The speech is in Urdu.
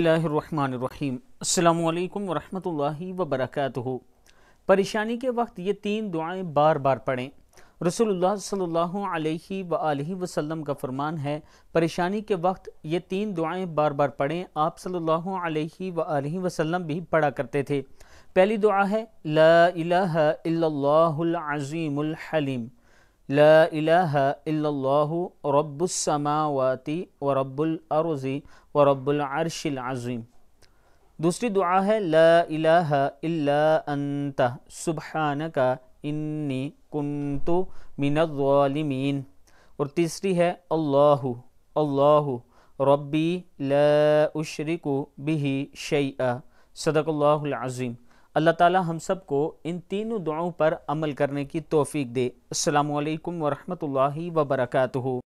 اللہ الرحمن الرحیم السلام علیکم ورحمت اللہ وبرکاتہ پریشانی کے وقت یہ تین دعائیں بار بار پڑھیں رسول اللہ صلی اللہ علیہ وآلہ وسلم کا فرمان ہے پریشانی کے وقت یہ تین دعائیں بار بار پڑھیں آپ صلی اللہ علیہ وآلہ وسلم بھی پڑھا کرتے تھے پہلی دعا ہے لا الہ الا اللہ العظیم الحلیم لا الہ الا اللہ رب السماوات و رب الارض و رب العرش العظیم دوسری دعا ہے لا الہ الا انت سبحانکا انی کنت من الظالمین اور تیسری ہے اللہ اللہ ربی لا اشرک بحی شیئا صدق اللہ العظیم اللہ تعالی ہم سب کو ان تینوں دعاؤں پر عمل کرنے کی توفیق دے السلام علیکم ورحمۃ اللہ وبرکاتہ